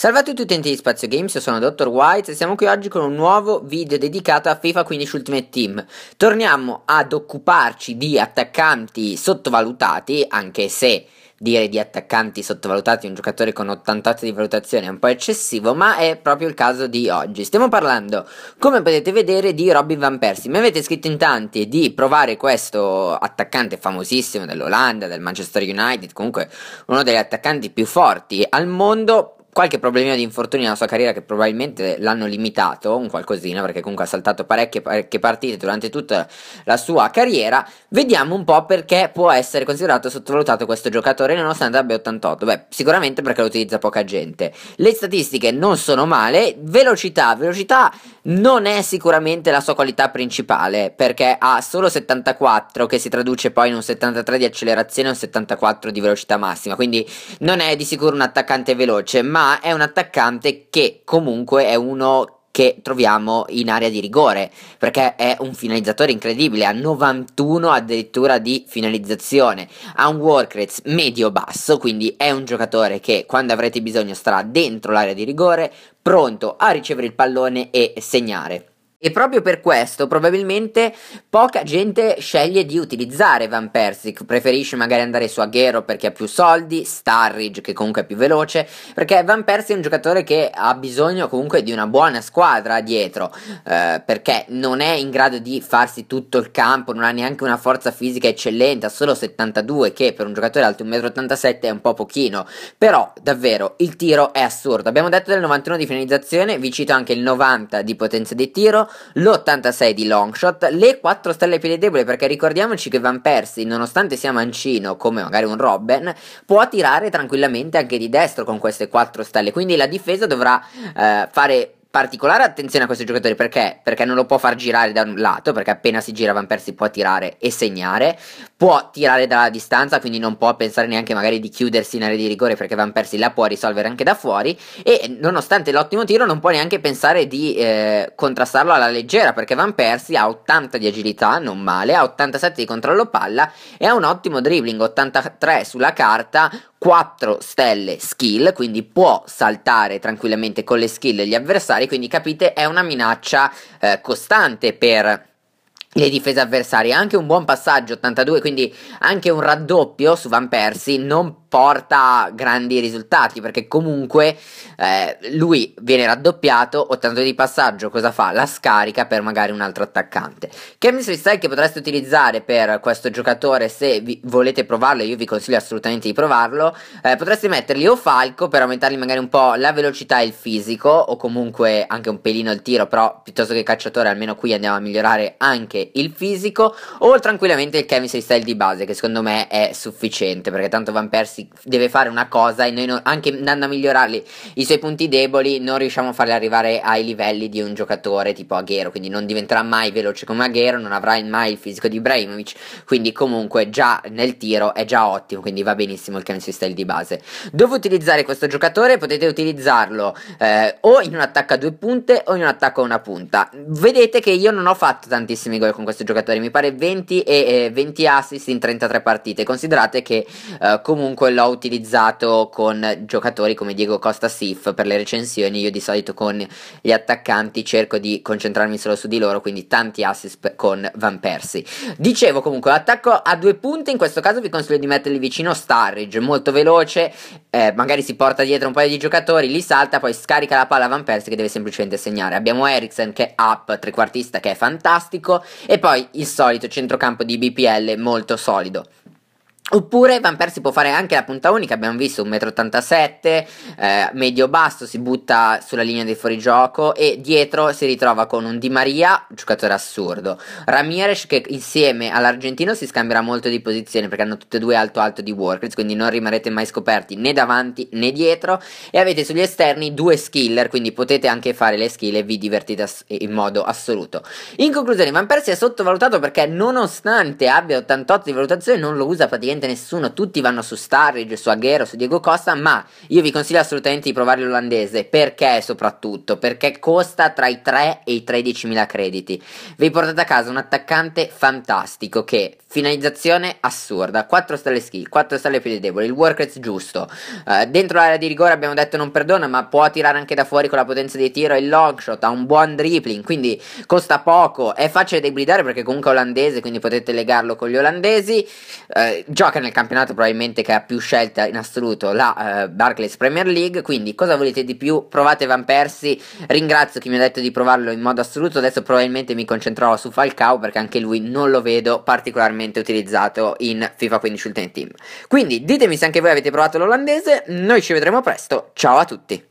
Salve a tutti utenti di Spazio Games, io sono Dr. White e siamo qui oggi con un nuovo video dedicato a FIFA 15 Ultimate Team. Torniamo ad occuparci di attaccanti sottovalutati, anche se dire di attaccanti sottovalutati un giocatore con 88 di valutazione è un po' eccessivo, ma è proprio il caso di oggi. Stiamo parlando, come potete vedere, di Robin Van Persie. Mi avete scritto in tanti di provare questo attaccante famosissimo dell'Olanda, del Manchester United, comunque uno degli attaccanti più forti al mondo qualche problemino di infortuni nella sua carriera che probabilmente l'hanno limitato un qualcosina perché comunque ha saltato parecchie, parecchie partite durante tutta la sua carriera, vediamo un po' perché può essere considerato sottovalutato questo giocatore nonostante abbia 88. Beh, sicuramente perché lo utilizza poca gente. Le statistiche non sono male, velocità, velocità non è sicuramente la sua qualità principale perché ha solo 74 che si traduce poi in un 73 di accelerazione e un 74 di velocità massima quindi non è di sicuro un attaccante veloce ma è un attaccante che comunque è uno che troviamo in area di rigore perché è un finalizzatore incredibile ha 91 addirittura di finalizzazione ha un work rate medio basso quindi è un giocatore che quando avrete bisogno starà dentro l'area di rigore pronto a ricevere il pallone e segnare e proprio per questo probabilmente poca gente sceglie di utilizzare Van Persic, preferisce magari andare su Aguero perché ha più soldi, Starridge che comunque è più veloce, perché Van Persie è un giocatore che ha bisogno comunque di una buona squadra dietro, eh, perché non è in grado di farsi tutto il campo, non ha neanche una forza fisica eccellente, ha solo 72 che per un giocatore alto 1,87 m è un po' pochino, però davvero il tiro è assurdo, abbiamo detto del 91 di finalizzazione, vi cito anche il 90 di potenza di tiro, l'86 di Longshot, le 4 stelle più debole perché ricordiamoci che Van Persie, nonostante sia mancino come magari un Robben, può tirare tranquillamente anche di destro con queste 4 stelle, quindi la difesa dovrà eh, fare particolare attenzione a questo giocatore perché? Perché non lo può far girare da un lato, perché appena si gira Van Persie può tirare e segnare, può tirare dalla distanza, quindi non può pensare neanche magari di chiudersi in area di rigore perché Van Persie la può risolvere anche da fuori e nonostante l'ottimo tiro non può neanche pensare di eh, contrastarlo alla leggera perché Van Persie ha 80 di agilità, non male, ha 87 di controllo palla e ha un ottimo dribbling, 83 sulla carta, 4 stelle skill, quindi può saltare tranquillamente con le skill gli avversari, quindi capite è una minaccia eh, costante per le difese avversarie. Anche un buon passaggio 82, quindi anche un raddoppio su Van Persie non porta grandi risultati perché comunque eh, lui viene raddoppiato o di passaggio cosa fa? La scarica per magari un altro attaccante chemistry style che potreste utilizzare per questo giocatore se vi volete provarlo io vi consiglio assolutamente di provarlo eh, potreste metterli o falco per aumentargli magari un po' la velocità e il fisico o comunque anche un pelino il tiro però piuttosto che cacciatore almeno qui andiamo a migliorare anche il fisico o tranquillamente il chemistry style di base che secondo me è sufficiente perché tanto van persi si deve fare una cosa e noi non, anche andando a migliorarli i suoi punti deboli non riusciamo a farli arrivare ai livelli di un giocatore tipo Aguero, quindi non diventerà mai veloce come Aguero, non avrà mai il fisico di Ibrahimovic, quindi comunque già nel tiro è già ottimo, quindi va benissimo il canestro style di base. Dove utilizzare questo giocatore? Potete utilizzarlo eh, o in un attacco a due punte o in un attacco a una punta. Vedete che io non ho fatto tantissimi gol con questo giocatore, mi pare 20 e eh, 20 assist in 33 partite, considerate che eh, comunque l'ho utilizzato con giocatori come Diego Costa Sif per le recensioni. Io di solito con gli attaccanti cerco di concentrarmi solo su di loro, quindi tanti assist con Van Persie. Dicevo comunque, l'attacco a due punte, in questo caso vi consiglio di metterli vicino Starridge, molto veloce, eh, magari si porta dietro un paio di giocatori, li salta, poi scarica la palla a Van Persie che deve semplicemente segnare. Abbiamo Eriksen che è up, trequartista che è fantastico e poi il solito centrocampo di BPL molto solido. Oppure Van Persie può fare anche la punta unica, abbiamo visto 1,87 m, eh, medio basso, si butta sulla linea di fuorigioco e dietro si ritrova con un Di Maria, giocatore assurdo, Ramirez che insieme all'argentino si scambierà molto di posizione perché hanno tutte e due alto alto di Warcraft, quindi non rimarrete mai scoperti né davanti né dietro e avete sugli esterni due skiller, quindi potete anche fare le skill e vi divertite ass- in modo assoluto. In conclusione Van Persie è sottovalutato perché nonostante abbia 88 di valutazione non lo usa praticamente assolutamente nessuno, tutti vanno su Starridge, su Aguero, su Diego Costa, ma io vi consiglio assolutamente di provare l'olandese, perché soprattutto? Perché costa tra i 3 e i 13.000 crediti. Vi portate a casa un attaccante fantastico che finalizzazione assurda, 4 stelle skill, 4 stelle più debole, il work rate giusto, uh, dentro l'area di rigore abbiamo detto non perdona, ma può tirare anche da fuori con la potenza di tiro e il long shot, ha un buon dribbling, quindi costa poco, è facile da perché comunque è olandese, quindi potete legarlo con gli olandesi. Uh, gioca nel campionato probabilmente che ha più scelta in assoluto, la eh, Barclays Premier League, quindi cosa volete di più? Provate Van Persie, ringrazio chi mi ha detto di provarlo in modo assoluto, adesso probabilmente mi concentrerò su Falcao perché anche lui non lo vedo particolarmente utilizzato in FIFA 15 Ultimate Team. Quindi ditemi se anche voi avete provato l'olandese, noi ci vedremo presto, ciao a tutti!